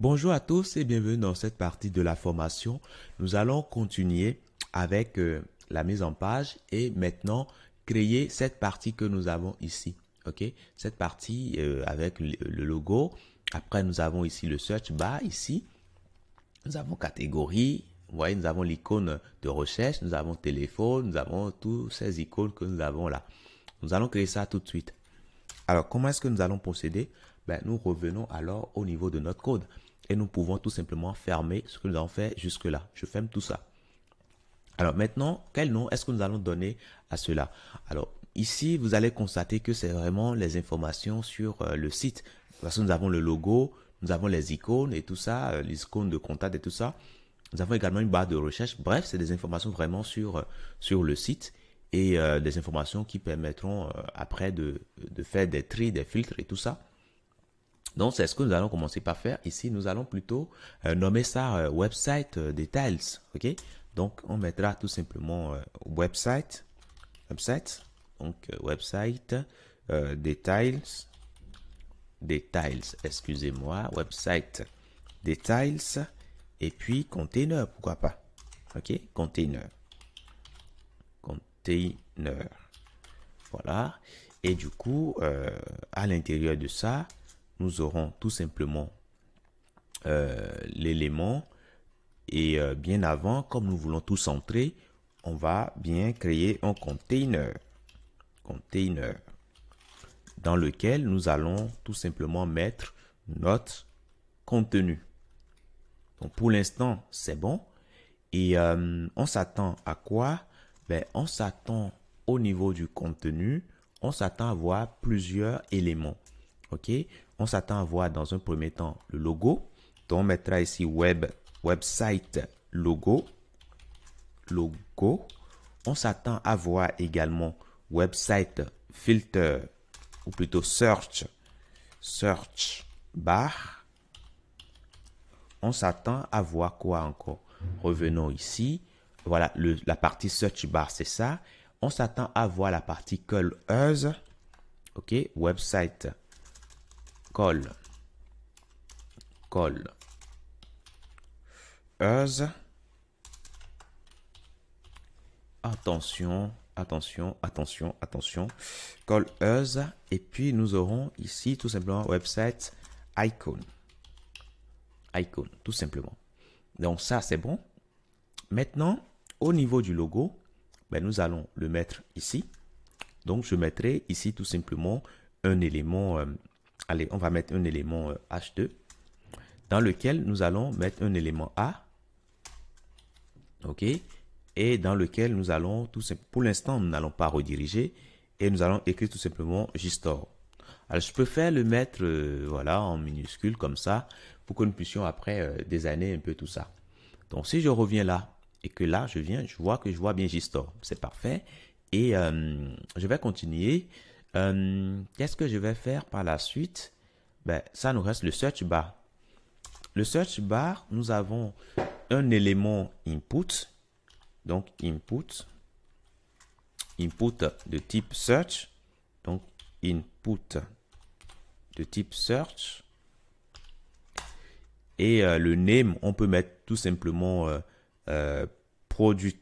Bonjour à tous et bienvenue dans cette partie de la formation. Nous allons continuer avec euh, la mise en page et maintenant créer cette partie que nous avons ici. OK Cette partie euh, avec le logo. Après, nous avons ici le search bar ici. Nous avons catégorie. Vous voyez, nous avons l'icône de recherche. Nous avons téléphone. Nous avons toutes ces icônes que nous avons là. Nous allons créer ça tout de suite. Alors, comment est-ce que nous allons procéder ben, Nous revenons alors au niveau de notre code et nous pouvons tout simplement fermer ce que nous avons fait jusque-là. Je ferme tout ça. Alors maintenant, quel nom est-ce que nous allons donner à cela Alors ici, vous allez constater que c'est vraiment les informations sur euh, le site. Parce que nous avons le logo, nous avons les icônes et tout ça, euh, les icônes de contact et tout ça. Nous avons également une barre de recherche. Bref, c'est des informations vraiment sur, euh, sur le site et des informations qui permettront après de, de faire des tris, des filtres et tout ça. Donc, c'est ce que nous allons commencer par faire. Ici, nous allons plutôt euh, nommer ça euh, website euh, details. OK? Donc, on mettra tout simplement website. Website. Donc, website details. Details, excusez-moi. Website details. Et puis, container, pourquoi pas. OK? Container. Container. Voilà. Et du coup, à l'intérieur de ça, nous aurons tout simplement euh, l'élément. Et euh, bien avant, comme nous voulons tout centrer, on va bien créer un container. Container. Dans lequel nous allons tout simplement mettre notre contenu. Donc pour l'instant, c'est bon. Et euh, on s'attend à quoi ben, On s'attend au niveau du contenu, on s'attend à voir plusieurs éléments. OK On s'attend à voir dans un premier temps le logo. Donc, on mettra ici web, website, logo, logo. On s'attend à voir également website, filter, ou plutôt search, search bar. On s'attend à voir quoi encore Revenons ici. Voilà, la partie search bar, c'est ça. On s'attend à voir la partie Us ». OK, website, Call. Call. us. attention, attention, attention, attention, call us et puis nous aurons ici tout simplement website icon. Icon, tout simplement. Donc ça, c'est bon. Maintenant, au niveau du logo, ben, nous allons le mettre ici. Donc je mettrai ici tout simplement un élément, euh, allez, on va mettre un élément H2 euh, dans lequel nous allons mettre un élément A. OK Et dans lequel nous allons, tout pour l'instant, nous n'allons pas rediriger et nous allons écrire tout simplement JSTOR. Alors, je préfère le mettre, euh, voilà, en minuscule comme ça pour que nous puissions après euh, des années un peu tout ça. Donc, si je reviens là et que là, je viens, je vois que je vois bien JSTOR. C'est parfait. Et je vais continuer. Euh, qu'est-ce que je vais faire par la suite ben, Ça nous reste le search bar. Le search bar, nous avons un élément input. Donc input. Input de type search. Donc input de type search. Et euh, le name, on peut mettre tout simplement euh, produit,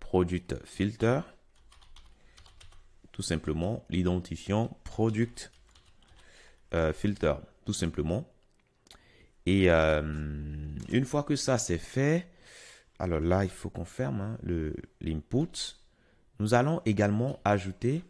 product filter tout simplement l'identifiant product euh, filter, tout simplement. Et euh, une fois que ça c'est fait, alors là il faut qu'on ferme hein, le l'input. Nous allons également ajouter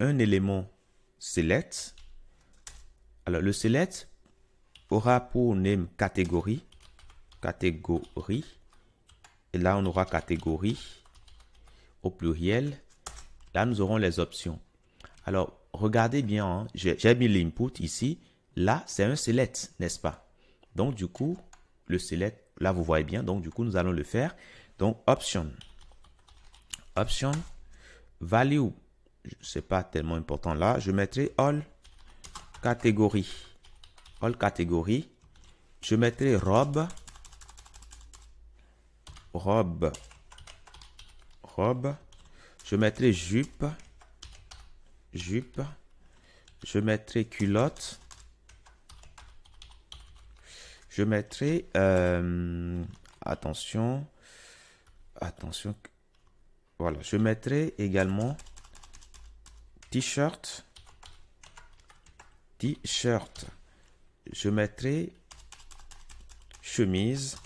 un élément select. Alors le select aura pour name catégorie, catégorie. Et là on aura catégorie au pluriel Là, nous aurons les options. Alors, regardez bien, hein, j'ai mis l'input ici. Là, c'est un select, n'est-ce pas Donc, du coup, le select, là, vous voyez bien. Donc, du coup, nous allons le faire. Donc, option. Option. Value. Ce n'est pas tellement important là. Je mettrai all catégorie. All catégorie. Je mettrai robe. Robe. Robe. Je mettrai jupe. Jupe. Je mettrai culotte. Je mettrai... Euh, attention. Attention. Voilà. Je mettrai également t-shirt. T-shirt. Je mettrai chemise.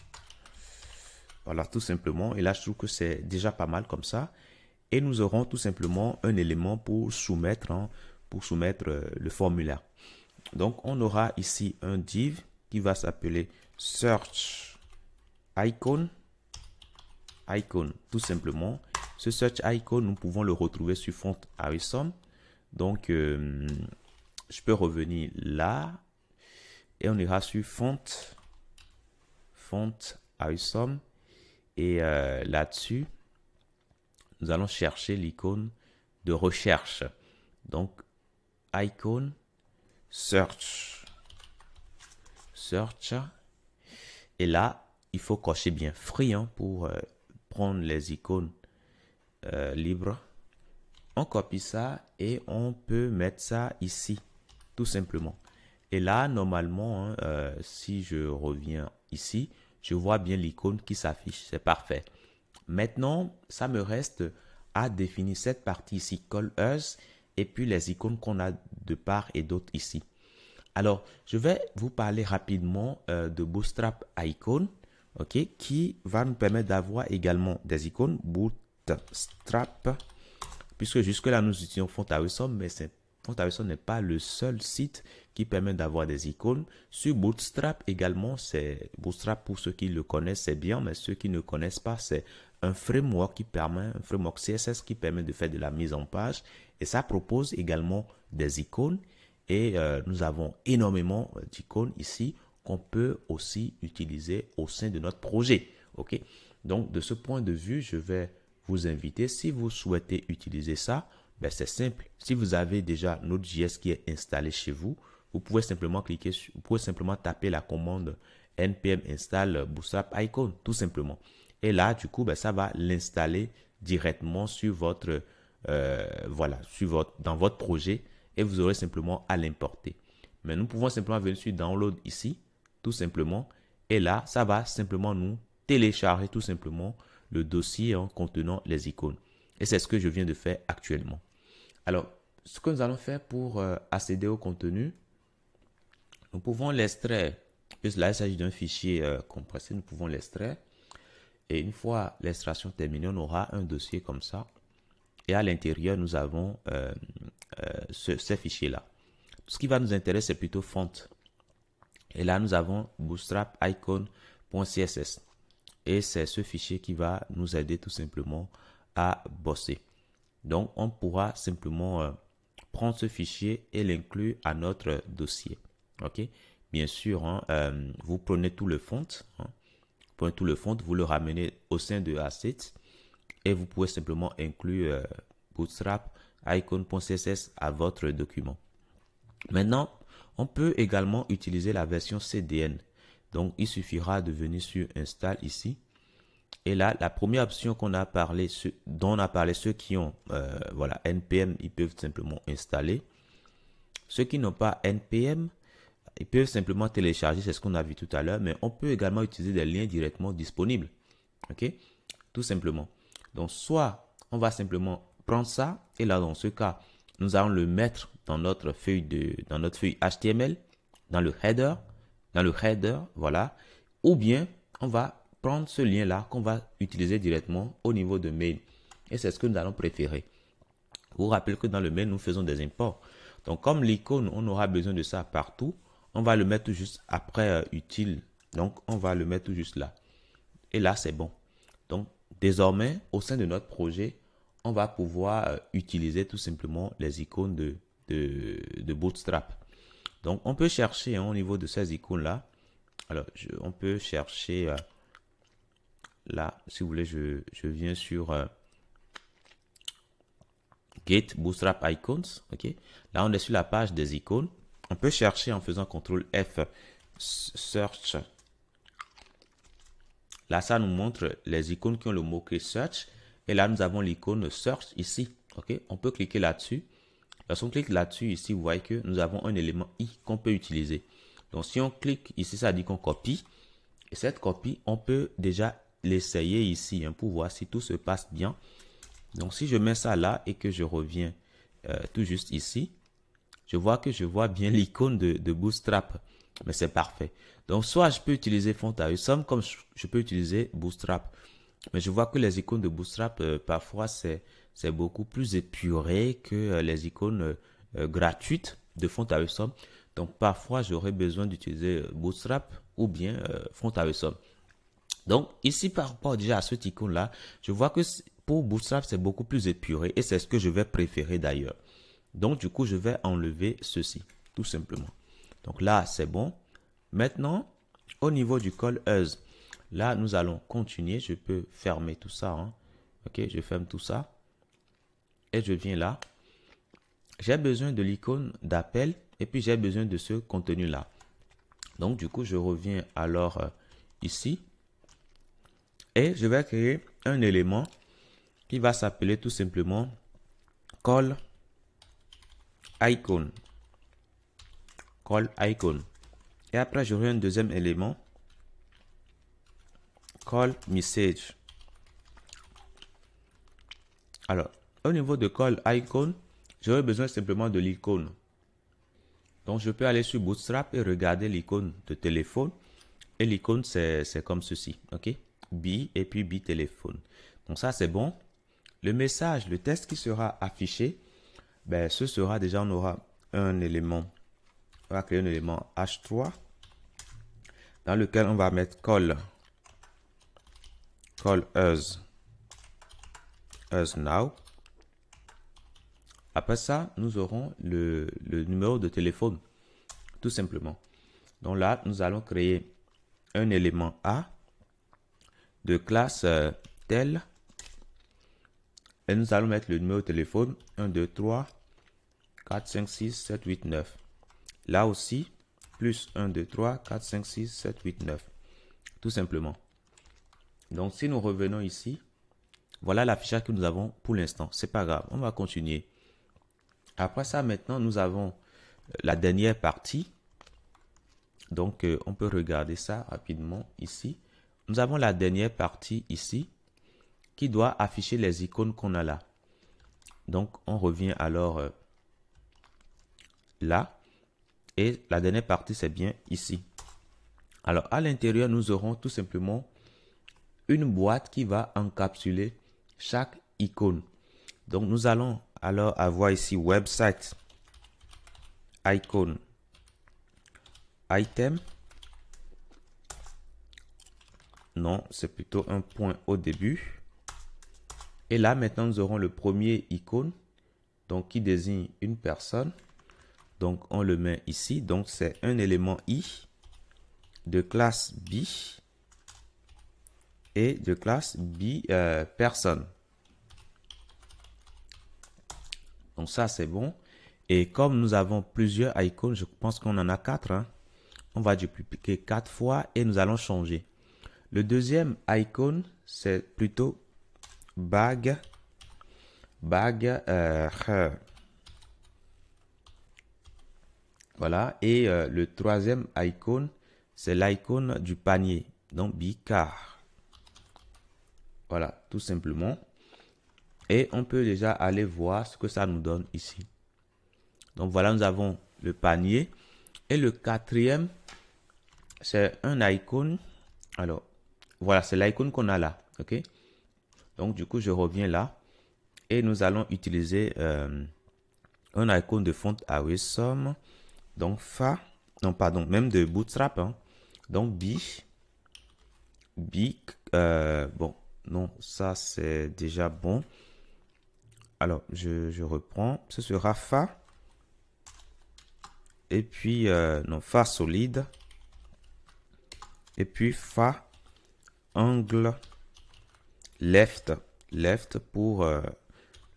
Voilà, tout simplement. Et là, je trouve que c'est déjà pas mal comme ça et nous aurons tout simplement un élément pour soumettre, hein, pour soumettre euh, le formulaire. Donc, on aura ici un div qui va s'appeler search icon icon tout simplement ce search icon nous pouvons le retrouver sur font Harrison donc euh, je peux revenir là et on ira sur font font Harrison et euh, là dessus nous allons chercher l'icône de recherche. Donc, icône search. Search. Et là, il faut cocher bien free hein, pour euh, prendre les icônes euh, libres. On copie ça et on peut mettre ça ici, tout simplement. Et là, normalement, hein, euh, si je reviens ici, je vois bien l'icône qui s'affiche. C'est parfait. Maintenant, ça me reste à définir cette partie ici, call us, et puis les icônes qu'on a de part et d'autre ici. Alors, je vais vous parler rapidement euh, de Bootstrap Icon, ok, qui va nous permettre d'avoir également des icônes Bootstrap, puisque jusque-là, nous étions Fontawesome, mais Fontawesome n'est pas le seul site qui permet d'avoir des icônes. Sur Bootstrap également, c'est Bootstrap pour ceux qui le connaissent, c'est bien, mais ceux qui ne connaissent pas, c'est un framework qui permet, un framework CSS qui permet de faire de la mise en page et ça propose également des icônes et euh, nous avons énormément euh, d'icônes ici qu'on peut aussi utiliser au sein de notre projet. OK Donc, de ce point de vue, je vais vous inviter, si vous souhaitez utiliser ça, ben c'est simple. Si vous avez déjà Node.js qui est installé chez vous, vous pouvez simplement cliquer, vous pouvez simplement taper la commande npm install bootstrap icon, tout simplement. Et là, du coup, ben, ça va l'installer directement sur votre, euh, voilà, sur votre, dans votre projet et vous aurez simplement à l'importer. Mais nous pouvons simplement venir sur Download ici, tout simplement. Et là, ça va simplement nous télécharger tout simplement le dossier en contenant les icônes. Et c'est ce que je viens de faire actuellement. Alors, ce que nous allons faire pour euh, accéder au contenu, nous pouvons l'extraire. Là, il s'agit d'un fichier euh, compressé, nous pouvons l'extraire. Et une fois l'extraction terminée, on aura un dossier comme ça. Et à l'intérieur, nous avons euh, euh, ce, ces fichiers-là. Ce qui va nous intéresser, c'est plutôt font. Et là, nous avons bootstrap icon.css. Et c'est ce fichier qui va nous aider tout simplement à bosser. Donc, on pourra simplement euh, prendre ce fichier et l'inclure à notre dossier. OK Bien sûr, hein, vous prenez tout le font. Hein tout le fond, vous le ramenez au sein de Assets et vous pouvez simplement inclure euh, Bootstrap icon.css à votre document. Maintenant, on peut également utiliser la version CDN. Donc, il suffira de venir sur Install ici. Et là, la première option qu'on a parlé, ce dont on a parlé, ceux qui ont euh, voilà, NPM, ils peuvent simplement installer. Ceux qui n'ont pas NPM, ils peuvent simplement télécharger, c'est ce qu'on a vu tout à l'heure, mais on peut également utiliser des liens directement disponibles. OK Tout simplement. Donc, soit on va simplement prendre ça, et là, dans ce cas, nous allons le mettre dans notre feuille, de, dans notre feuille HTML, dans le header, dans le header, voilà. Ou bien, on va prendre ce lien-là qu'on va utiliser directement au niveau de mail. Et c'est ce que nous allons préférer. Vous rappelez que dans le mail, nous faisons des imports. Donc, comme l'icône, on aura besoin de ça partout. On va le mettre juste après euh, utile. Donc, on va le mettre juste là. Et là, c'est bon. Donc, désormais, au sein de notre projet, on va pouvoir euh, utiliser tout simplement les icônes de, de, Bootstrap. Donc, on peut chercher hein, au niveau de ces icônes-là. Alors, on peut chercher euh, là, si vous voulez, je, viens sur gate Bootstrap Icons. OK. Là, on est sur la page des icônes. On peut chercher en faisant CTRL F, search. Là, ça nous montre les icônes qui ont le mot-clé search. Et là, nous avons l'icône search ici. OK, on peut cliquer là-dessus. Lorsqu'on clique là-dessus, ici, vous voyez que nous avons un élément i qu'on peut utiliser. Donc, si on clique ici, ça dit qu'on copie. Et cette copie, on peut déjà l'essayer ici hein, pour voir si tout se passe bien. Donc, si je mets ça là et que je reviens euh, tout juste ici, je vois que je vois bien l'icône de, Bootstrap. Mais c'est parfait. Donc, soit je peux utiliser sommes comme je peux utiliser Bootstrap. Mais je vois que les icônes de Bootstrap, euh, parfois, c'est beaucoup plus épuré que euh, les icônes euh, gratuites de sommes Donc, parfois, j'aurais besoin d'utiliser Bootstrap ou bien sommes Donc, ici, par rapport déjà à cette icône-là, je vois que pour Bootstrap, c'est beaucoup plus épuré et c'est ce que je vais préférer d'ailleurs. Donc, du coup, je vais enlever ceci, tout simplement. Donc là, c'est bon. Maintenant, au niveau du Call Us », là, nous allons continuer. Je peux fermer tout ça. Hein. OK, je ferme tout ça. Et je viens là. J'ai besoin de l'icône d'appel et puis j'ai besoin de ce contenu-là. Donc, du coup, je reviens alors euh, ici. Et je vais créer un élément qui va s'appeler tout simplement call icon. Call icon. Et après, j'aurai un deuxième élément. Call message. Alors, au niveau de call icon, j'aurai besoin simplement de l'icône. Donc, je peux aller sur Bootstrap et regarder l'icône de téléphone. Et l'icône, c'est comme ceci. OK B et puis B téléphone. Donc, ça, c'est bon. Le message, le test qui sera affiché ben, ce sera déjà, on aura un élément. On va créer un élément H3 dans lequel on va mettre call. Call us. Us now. Après ça, nous aurons le, le numéro de téléphone. Tout simplement. Donc là, nous allons créer un élément A de classe euh, tel nous allons mettre le numéro de téléphone 1, 2, 3, 4, 5, 6, 7, 8, 9. Là aussi, plus 1, 2, 3, 4, 5, 6, 7, 8, 9. Tout simplement. Donc, si nous revenons ici, voilà l'affichage que nous avons pour l'instant. C'est pas grave, on va continuer. Après ça, maintenant, nous avons euh, la dernière partie. Donc, euh, on peut regarder ça rapidement ici. Nous avons la dernière partie ici qui doit afficher les icônes qu'on a là. Donc, on revient alors euh, là. Et la dernière partie, c'est bien ici. Alors, à l'intérieur, nous aurons tout simplement une boîte qui va encapsuler chaque icône. Donc, nous allons alors avoir ici website, icon, item. Non, c'est plutôt un point au début. Et là, maintenant, nous aurons le premier icône, donc qui désigne une personne. Donc, on le met ici. Donc, c'est un élément i de classe B et de classe B euh, personne. Donc, ça, c'est bon. Et comme nous avons plusieurs icônes, je pense qu'on en a quatre. Hein. on va dupliquer quatre fois et nous allons changer. Le deuxième icône, c'est plutôt Bag. Bag. Euh, voilà. Et euh, le troisième icône, c'est l'icône du panier. Donc, bicar. Voilà, tout simplement. Et on peut déjà aller voir ce que ça nous donne ici. Donc, voilà, nous avons le panier. Et le quatrième, c'est un icône. Alors, voilà, c'est l'icône qu'on a là. OK donc, du coup, je reviens là et nous allons utiliser euh, un icône de fonte AWSOM. Donc, Fa, non, pardon, même de Bootstrap. Hein. Donc, Bi, Bi, euh, bon, non, ça c'est déjà bon. Alors, je, reprends. Ce sera Fa. Et puis, euh, non, Fa solide. Et puis, Fa angle left, left pour euh,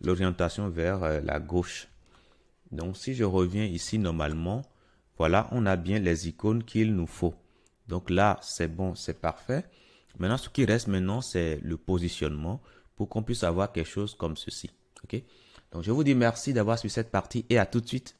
l'orientation vers euh, la gauche. Donc si je reviens ici normalement, voilà, on a bien les icônes qu'il nous faut. Donc là, c'est bon, c'est parfait. Maintenant, ce qui reste maintenant, c'est le positionnement pour qu'on puisse avoir quelque chose comme ceci. OK Donc je vous dis merci d'avoir suivi cette partie et à tout de suite.